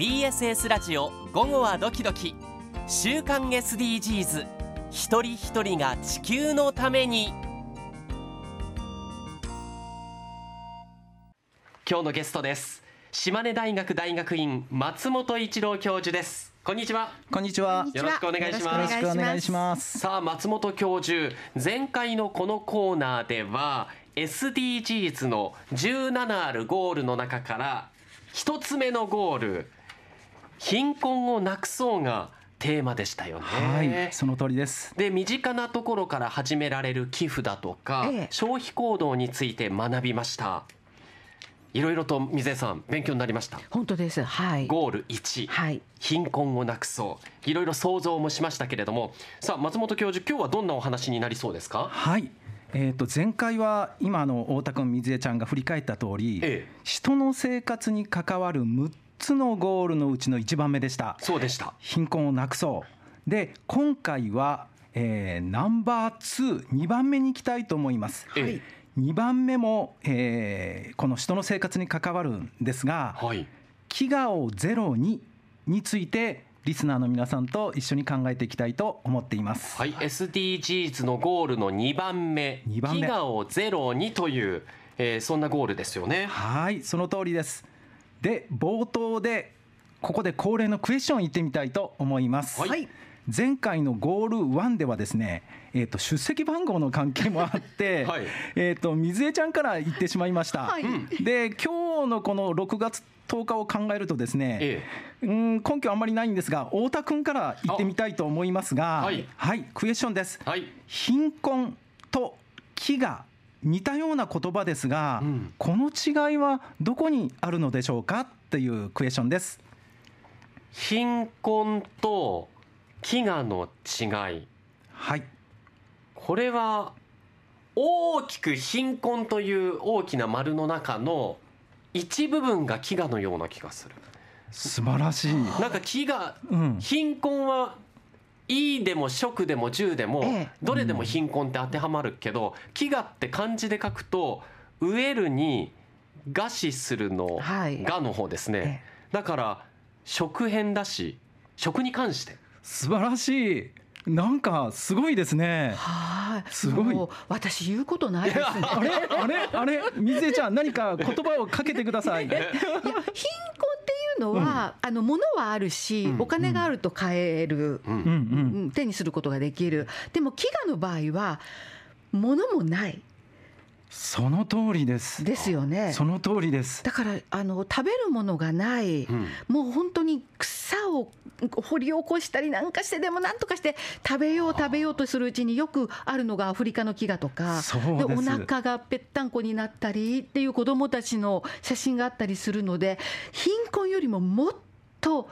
BSS ラジオ午後はドキドキ週刊 SDGs 一人一人が地球のために今日のゲストです島根大学大学院松本一郎教授ですこんにちは。こんにちは。よろしくお願いします。よろしくお願いします。さあ、松本教授、前回のこのコーナーでは。SDGs の17あるゴールの中から一つ目のゴール貧困をなくそうがテーマでしたよね。はい、その通りです。で、身近なところから始められる寄付だとか、ええ、消費行動について学びました。いろいろと水江さん勉強になりました。本当です。はい。ゴール1、はい、貧困をなくそう。いろいろ想像もしましたけれども、さあ松本教授今日はどんなお話になりそうですか。はい。えー、と前回は今の太田君水江ちゃんが振り返った通り、ええ、人の生活に関わる6つのゴールのうちの一番目でしたそうでした貧困をなくそうで今回は、えー、ナンバーツー、二番目に行きたいと思います、はい、二番目も、えー、この人の生活に関わるんですが、はい、飢餓をゼロにについてリスナーの皆さんと一緒に考えていきたいと思っています。はい、SDGs のゴールの2番目、2番目飢餓をゼロにという、えー、そんなゴールですよね。はい、その通りです。で冒頭でここで恒例のクエスチョン行ってみたいと思います。はい前回のゴール1ではですね、えー、と出席番号の関係もあって、はい、えー、と水江ちゃんから行ってしまいました、はい、で今日のこの6月10日を考えるとですね、ええ、うん根拠あんまりないんですが太田君から行ってみたいと思いますが、はい、はい、クエスチョンです、はい、貧困と飢餓似たような言葉ですが、うん、この違いはどこにあるのでしょうかっていうクエスチョンです貧困と飢餓の違いはいこれは大きく貧困という大きな丸の中の一部分が飢餓のような気がする素晴らしいなんか飢餓、うん、貧困はいでも食でも住でも、どれでも貧困って当てはまるけど、飢餓って漢字で書くと、植えるに餓死するの、餓」の方ですね。だから、食変」だし、食に関して。素晴らしい。なんかすごいですね。はい、すごい。私言うことないですね。あれあれあれ水江ちゃん何か言葉をかけてください。い貧困のは、うん、あの物はあるし、うん、お金があると買える、うん、手にすることができるでも飢餓の場合は物もないその通りです。ですよね。その通りです。だからあの食べるものがない、うん、もう本当に草を掘り起こしたりなんかしてでもなんとかして食べよう食べようとするうちによくあるのがアフリカの飢餓とか、ででお腹がぺったんこになったりっていう子どもたちの写真があったりするので、貧困よりももっと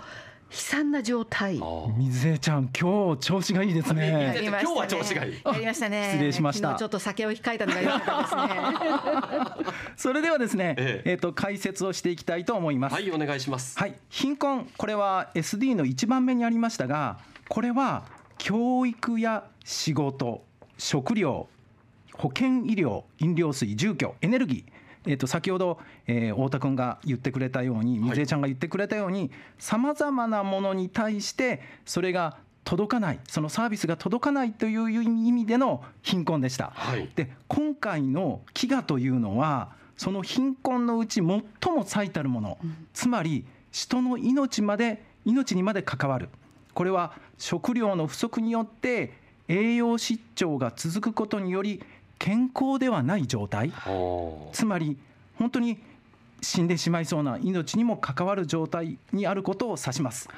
悲惨な状態水江ちゃん今日調子がいいですね、ね、今日は調子がいいやりましたね失礼しましたちょっと酒を控えたのが良かですね それではですねえっ、えー、と解説をしていきたいと思いますはいお願いしますはい貧困これは SD の一番目にありましたがこれは教育や仕事食料保険医療飲料水住居エネルギーえー、と先ほど、えー、太田君が言ってくれたように水江ちゃんが言ってくれたようにさまざまなものに対してそれが届かないそのサービスが届かないという意味での貧困でした、はい、で今回の飢餓というのはその貧困のうち最も最たるもの、つまり人の命まで命にまで関わるこれは食料の不足によって栄養失調が続くことにより健康ではない状態つまり本当に死んでしまいそうな命にも関わる状態にあることを指します。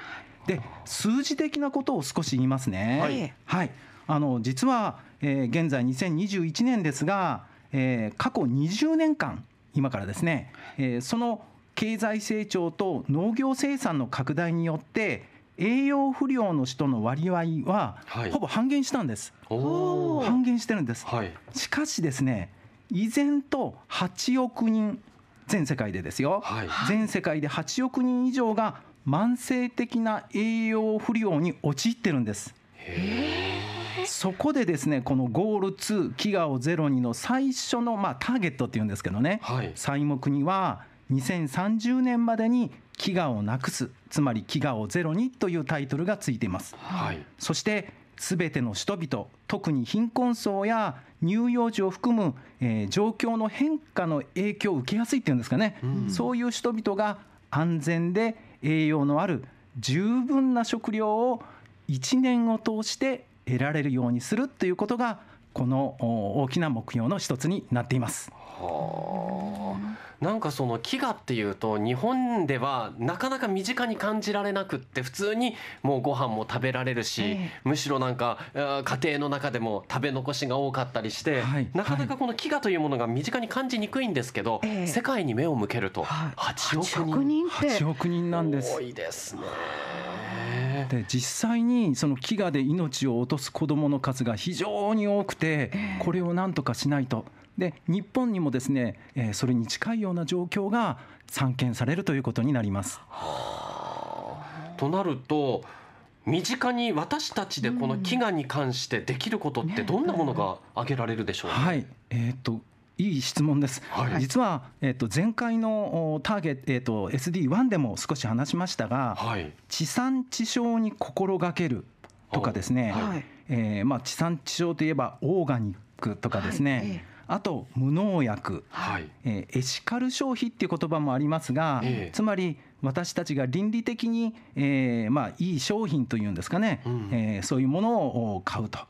で数字的なことを少し言いますね。はい、はい、あの実は、えー、現在2021年ですが、えー、過去20年間今からですね、えー、その経済成長と農業生産の拡大によって栄養不良の人の割合は、ほぼ半減したんです、はい、半減してるんです、はい、しかしですね依然と8億人全世界でですよ、はい、全世界で8億人以上が慢性的な栄養不良に陥ってるんですそこでですねこのゴール2飢餓をゼロにの最初の、まあ、ターゲットっていうんですけどね、はい、は木には2030年までに飢餓をなくすつまり飢餓をゼロにというタイトルがついています、はい、そして全ての人々特に貧困層や乳幼児を含む、えー、状況の変化の影響を受けやすいっていうんですかね、うん、そういう人々が安全で栄養のある十分な食料を1年を通して得られるようにするということがこの大きな目標の一つになっています。なんかその飢餓っていうと日本ではなかなか身近に感じられなくって普通にもうご飯も食べられるし、むしろなんか家庭の中でも食べ残しが多かったりして、なかなかこの飢餓というものが身近に感じにくいんですけど、世界に目を向けると8億人8億人なんです多いですね。で実際にその飢餓で命を落とす子どもの数が非常に多くてこれをなんとかしないとで日本にもですね、えー、それに近いような状況が散見されるということになります。となると身近に私たちでこの飢餓に関してできることってどんなものが挙げられるでしょう、うんね、はい、えー、っといい質問です、はい、実は、えー、と前回のターゲット、えー、と SD1 でも少し話しましたが、はい、地産地消に心がけるとかですね、はい、えー、まあ、地産地消といえばオーガニックとかですね、あと無農薬、はい、えー、エシカル消費っていう言葉もありますが、えー、つまり私たちが倫理的に、えーまあ、いい商品というんですかね、うん、えー、そういうものを買うと。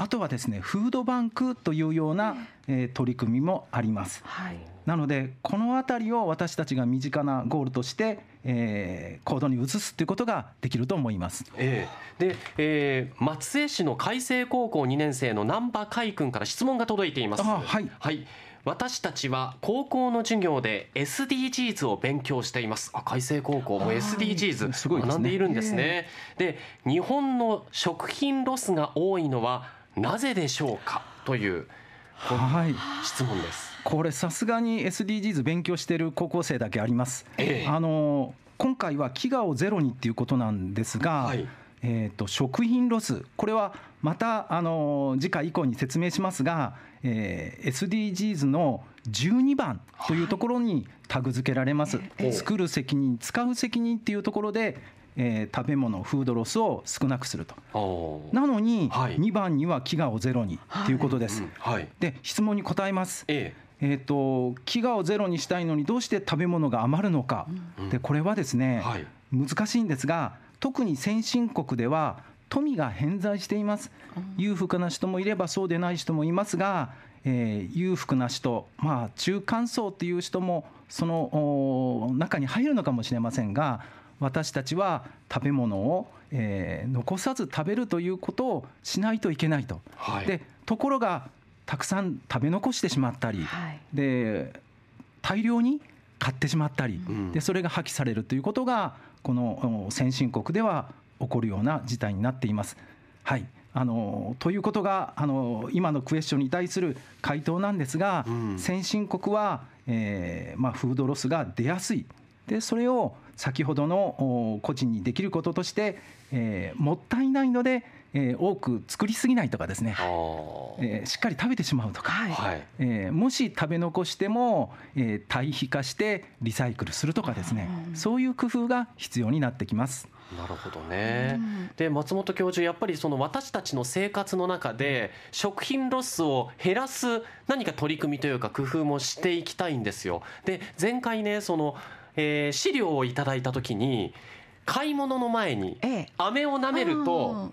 あとはですねフードバンクというような、えー、取り組みもあります、はい、なのでこの辺りを私たちが身近なゴールとしてえー、行動に移すということができると思います、えー、で、えー、松江市の海星高校2年生の難波海君から質問が届いていますあはい、はい、私たちは高校の授業で SDGs を勉強していますあ海星高校も SDGs すごい、学んでいるんですね、で日本の食品ロスが多いのはなぜでしょうかというはい、質問です。これさすがに SDGs 勉強してる高校生だけあります。ええ、あの今回は飢餓をゼロにっていうことなんですが。はいえーと、と食品ロス、これはまたあの次回以降に説明しますが、えー、SDGs の12番というところにタグ付けられます、はい、作る責任、使う責任っていうところで、えー、食べ物フードロスを少なくするとなのに、はい、2番には飢餓をゼロにということです、はい、で質問に答えます、ええーと、飢餓をゼロにしたいのにどうして食べ物が余るのか、うん、でこれはですね、はい、難しいんですが特に先進国では富が偏在しています、裕福な人もいればそうでない人もいますが、えー、裕福な人、まあ、中間層という人もその中に入るのかもしれませんが私たちは食べ物を、えー、残さず食べるということをしないといけないと、はい、でところがたくさん食べ残してしまったり、はい、で大量に買ってしまったり、うん、でそれが破棄されるということがこの先進国では起こるような事態になっています。はいあのということがあの今のクエスチョンに対する回答なんですが、うん、先進国は、えーまあ、フードロスが出やすいでそれを先ほどの個人にできることとして、えー、もったいないので、えー、多く作りすぎないとかですね、えー、しっかり食べてしまうとか、はい、えー、もし食べ残しても、えー、堆肥化してリサイクルするとかですね、そういう工夫が必要になってきます。なるほどね、うん、で松本教授やっぱりその私たちの生活の中で食品ロスを減らす何か取り組みというか工夫もしていきたいんですよ。で前回ねそのえー、資料をいただいた時に買い物の前に飴を舐めると、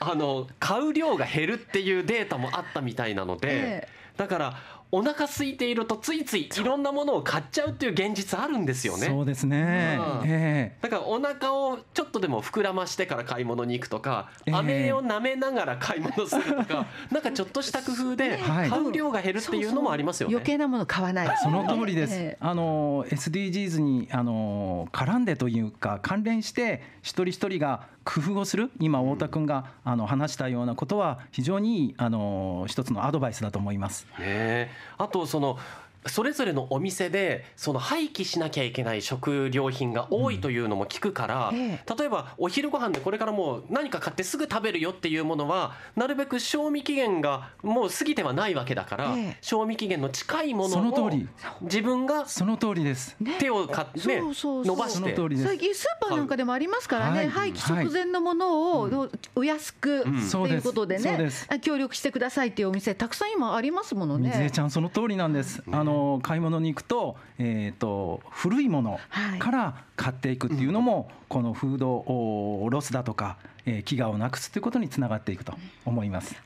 あの買う量が減るっていうデータもあったみたいなので、だからお腹空いているとついついいろんなものを買っちゃうっていう現実あるんですよね。そうですね、うん、えー、だからお腹をちょっとでも膨らましてから買い物に行くとか、飴を舐めながら買い物するとか、なんかちょっとした工夫で買う量が減るっていうのもありますよね。はい、そうそう余計なもの買わない。その通りです。えー、あの SDGs にあの絡んでというか関連して一人一人が工夫をする今太田君があの話したようなことは非常にあの一つのアドバイスだと思います。あとそのそれぞれのお店でその廃棄しなきゃいけない食料品が多いというのも聞くから、例えばお昼ご飯でこれからもう何か買ってすぐ食べるよっていうものはなるべく賞味期限がもう過ぎてはないわけだから、賞味期限の近いものをその通り自分がその通りです手をか、ね、伸ばして最近スーパーなんかでもありますからね、廃棄直前のものをお安くということでね、協力してくださいっていうお店たくさん今ありますものね。えちゃんその通りなんですあの買い物に行くと,、えー、と古いものから買っていくっていうのも、このフードロスだとかえ飢餓をなくすということにつながっていくと思います、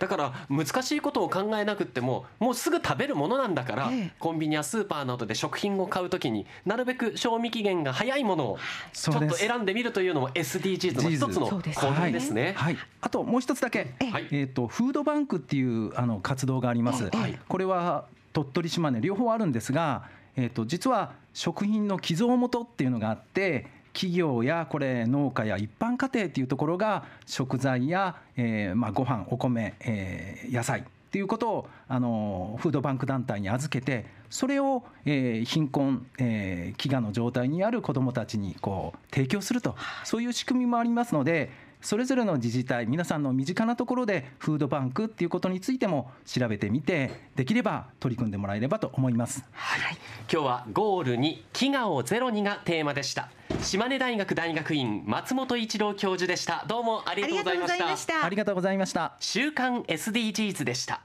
だから難しいことを考えなくてももうすぐ食べるものなんだから、ええ、コンビニやスーパーなどで食品を買うときになるべく賞味期限が早いものをちょっと選んでみるというのも SDGs の一つのですね、はい、あともう一つだけ、えええーとフードバンクっていうあの活動があります、これは鳥取島根両方あるんですが、えー、と実は食品の寄贈元っていうのがあって企業やこれ農家や一般家庭っていうところが食材や、えーまあ、ご飯お米、えー、野菜っていうことをあのフードバンク団体に預けてそれを、えー、貧困、えー、飢餓の状態にある子どもたちにこう提供するとそういう仕組みもありますのでそれぞれの自治体皆さんの身近なところでフードバンクっていうことについても調べてみてできれば取り組んでもらえればと思います、はい、今日はゴールに飢餓をゼロにがテーマでした島根大学大学院松本一郎教授でしたどうもありがとうございましたありがとうございました週刊 SDGs でした